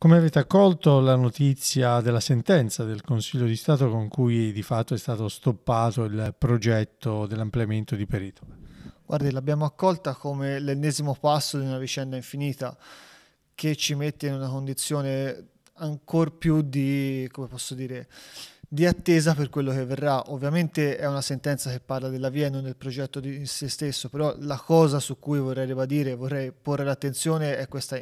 Come avete accolto la notizia della sentenza del Consiglio di Stato con cui di fatto è stato stoppato il progetto dell'ampliamento di Perito? Guardi, l'abbiamo accolta come l'ennesimo passo di una vicenda infinita che ci mette in una condizione ancora più di, come posso dire, di attesa per quello che verrà. Ovviamente è una sentenza che parla della via e non del progetto di se stesso, però la cosa su cui vorrei ribadire, vorrei porre l'attenzione è questa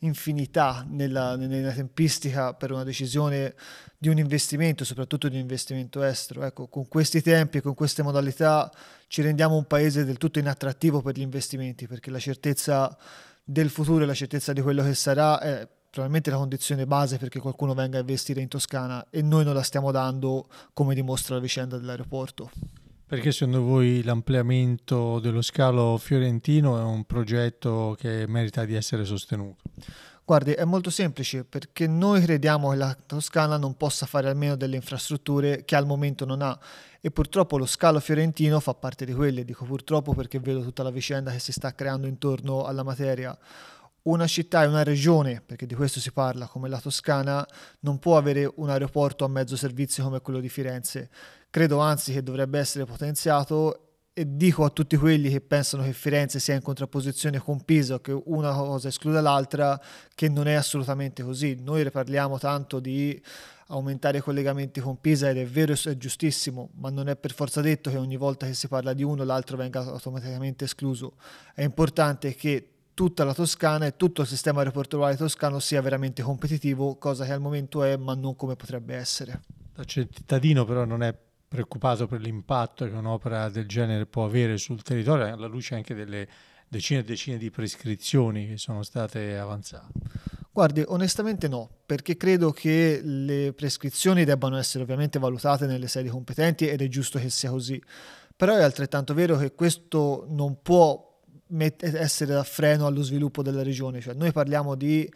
infinità nella, nella tempistica per una decisione di un investimento, soprattutto di un investimento estero. Ecco, con questi tempi e con queste modalità ci rendiamo un paese del tutto inattrattivo per gli investimenti, perché la certezza del futuro e la certezza di quello che sarà è probabilmente la condizione base perché qualcuno venga a investire in Toscana e noi non la stiamo dando come dimostra la vicenda dell'aeroporto. Perché secondo voi l'ampliamento dello scalo fiorentino è un progetto che merita di essere sostenuto? Guardi, è molto semplice perché noi crediamo che la Toscana non possa fare almeno delle infrastrutture che al momento non ha e purtroppo lo scalo fiorentino fa parte di quelle, dico purtroppo perché vedo tutta la vicenda che si sta creando intorno alla materia una città e una regione, perché di questo si parla, come la Toscana, non può avere un aeroporto a mezzo servizio come quello di Firenze. Credo anzi che dovrebbe essere potenziato e dico a tutti quelli che pensano che Firenze sia in contrapposizione con Pisa, che una cosa escluda l'altra, che non è assolutamente così. Noi parliamo tanto di aumentare i collegamenti con Pisa ed è vero e è giustissimo, ma non è per forza detto che ogni volta che si parla di uno l'altro venga automaticamente escluso. È importante che tutta la Toscana e tutto il sistema aeroportuale toscano sia veramente competitivo, cosa che al momento è, ma non come potrebbe essere. Cioè, il cittadino però non è preoccupato per l'impatto che un'opera del genere può avere sul territorio, alla luce anche delle decine e decine di prescrizioni che sono state avanzate? Guardi, onestamente no, perché credo che le prescrizioni debbano essere ovviamente valutate nelle sedi competenti ed è giusto che sia così. Però è altrettanto vero che questo non può met- essere da freno allo sviluppo della regione. Cioè, noi parliamo di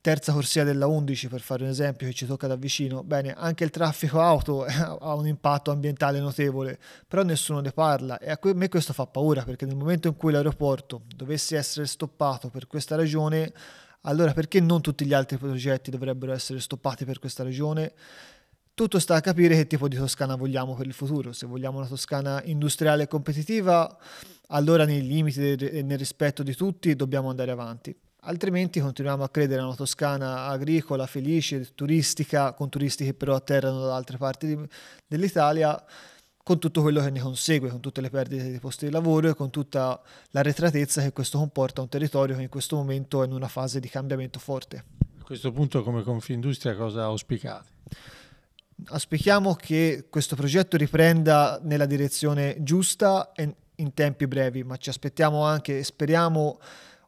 terza corsia della 11 per fare un esempio che ci tocca da vicino, bene, anche il traffico auto ha un impatto ambientale notevole, però nessuno ne parla e a me questo fa paura perché nel momento in cui l'aeroporto dovesse essere stoppato per questa regione, allora perché non tutti gli altri progetti dovrebbero essere stoppati per questa regione? Tutto sta a capire che tipo di Toscana vogliamo per il futuro. Se vogliamo una Toscana industriale e competitiva, allora nei limiti e nel rispetto di tutti dobbiamo andare avanti. Altrimenti continuiamo a credere a una Toscana agricola, felice, turistica, con turisti che però atterrano da altre parti di, dell'Italia, con tutto quello che ne consegue, con tutte le perdite di posti di lavoro e con tutta l'arretratezza che questo comporta a un territorio che in questo momento è in una fase di cambiamento forte. A questo punto come Confindustria cosa auspicate? auspichiamo che questo progetto riprenda nella direzione giusta e in tempi brevi, ma ci aspettiamo anche, e speriamo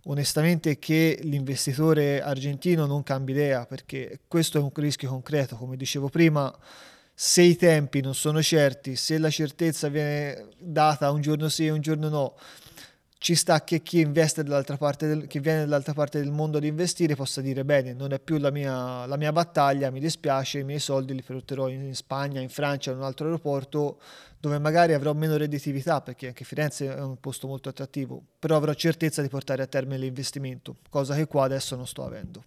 onestamente che l'investitore argentino non cambi idea, perché questo è un rischio concreto, come dicevo prima, se i tempi non sono certi, se la certezza viene data un giorno sì e un giorno no, ci sta che chi investe dall'altra parte del, che viene dall'altra parte del mondo ad investire possa dire bene, non è più la mia, la mia battaglia, mi dispiace, i miei soldi li frutterò in, in, Spagna, in Francia, in un altro aeroporto dove magari avrò meno redditività, perché anche Firenze è un posto molto attrattivo, però avrò certezza di portare a termine l'investimento, cosa che qua adesso non sto avendo.